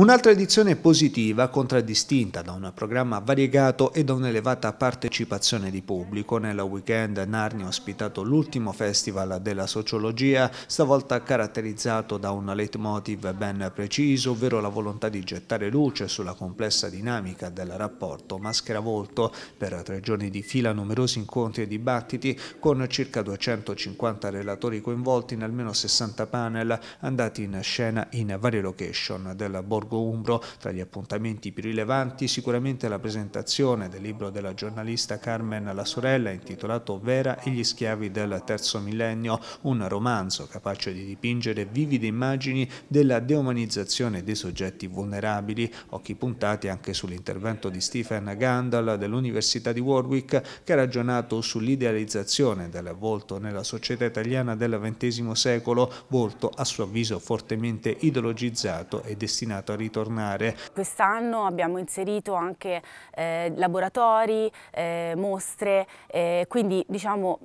Un'altra edizione positiva, contraddistinta da un programma variegato e da un'elevata partecipazione di pubblico, nel weekend Narnia ha ospitato l'ultimo festival della sociologia, stavolta caratterizzato da un leitmotiv ben preciso, ovvero la volontà di gettare luce sulla complessa dinamica del rapporto maschera-volto. Per tre giorni di fila numerosi incontri e dibattiti con circa 250 relatori coinvolti in almeno 60 panel andati in scena in varie location del Borgo Borgo Umbro. Tra gli appuntamenti più rilevanti sicuramente la presentazione del libro della giornalista Carmen La Sorella intitolato Vera e gli schiavi del terzo millennio, un romanzo capace di dipingere vivide immagini della deumanizzazione dei soggetti vulnerabili, occhi puntati anche sull'intervento di Stephen Gandalf dell'Università di Warwick che ha ragionato sull'idealizzazione del volto nella società italiana del XX secolo, volto a suo avviso fortemente ideologizzato e destinato a ritornare. Quest'anno abbiamo inserito anche eh, laboratori, eh, mostre, eh, quindi diciamo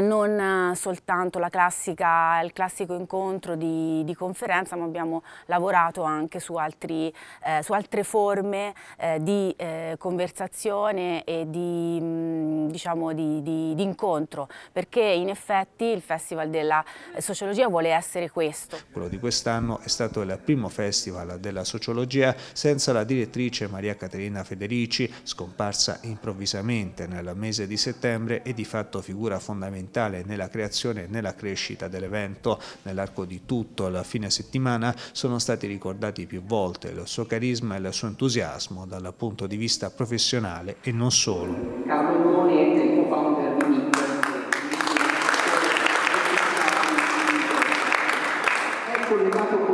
non eh, soltanto classica, il classico incontro di, di, conferenza, ma abbiamo lavorato anche su, altri, eh, su altre forme eh, di eh, conversazione e di, mh, mm, diciamo di, di, incontro, perché in effetti il Festival della eh, Sociologia vuole essere questo. Quello di quest'anno è stato il primo Festival della Sociologia senza la direttrice Maria Caterina Federici, scomparsa improvvisamente nel mese di settembre e di fatto figura fondamentale fondamentale nella creazione e nella crescita dell'evento nell'arco di tutto il fine settimana sono stati ricordati più volte il suo carisma e il suo entusiasmo dal punto di vista professionale e non solo.